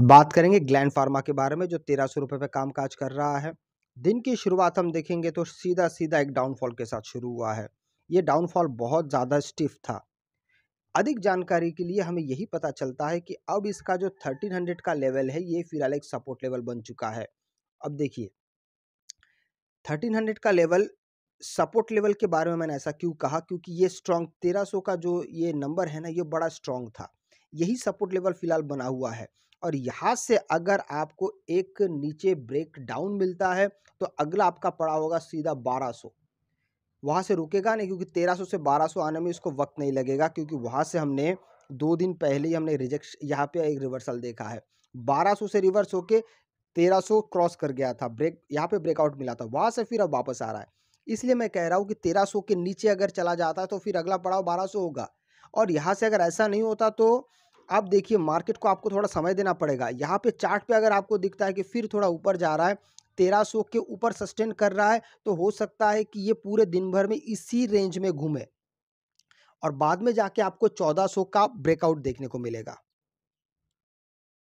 बात करेंगे gland pharma के बारे में जो तेरह सौ रुपये पे काज कर रहा है दिन की शुरुआत हम देखेंगे तो सीधा सीधा एक डाउनफॉल के साथ शुरू हुआ है ये डाउनफॉल बहुत ज़्यादा स्टिफ था अधिक जानकारी के लिए हमें यही पता चलता है कि अब इसका जो थर्टीन हंड्रेड का लेवल है ये फिलहाल एक सपोर्ट लेवल बन चुका है अब देखिए थर्टीन हंड्रेड का लेवल सपोर्ट लेवल के बारे में मैंने ऐसा क्यों कहा क्योंकि ये तेरह सौ का जो ये नंबर है ना ये बड़ा स्ट्रांग था यही सपोर्ट लेवल फ़िलहाल बना हुआ है और यहाँ से अगर आपको एक नीचे ब्रेक डाउन मिलता है तो अगला आपका पड़ा होगा सीधा 1200 सौ वहाँ से रुकेगा नहीं क्योंकि 1300 से 1200 आने में इसको वक्त नहीं लगेगा क्योंकि वहाँ से हमने दो दिन पहले ही हमने रिजेक्ट यहाँ पे एक रिवर्सल देखा है 1200 से रिवर्स होके 1300 क्रॉस कर गया था ब्रेक यहाँ पे ब्रेकआउट मिला था वहाँ से फिर अब वापस आ रहा है इसलिए मैं कह रहा हूँ कि तेरह के नीचे अगर चला जाता है तो फिर अगला पड़ाव बारह होगा और यहाँ से अगर ऐसा नहीं होता तो अब देखिए मार्केट को आपको थोड़ा समय देना पड़ेगा यहाँ पे चार्ट पे अगर आपको दिखता है कि फिर थोड़ा ऊपर जा रहा है तेरह सौ के ऊपर सस्टेन कर रहा है तो हो सकता है कि ये पूरे दिन भर में इसी रेंज में घूमे और बाद में जाके आपको चौदह सौ का ब्रेकआउट देखने को मिलेगा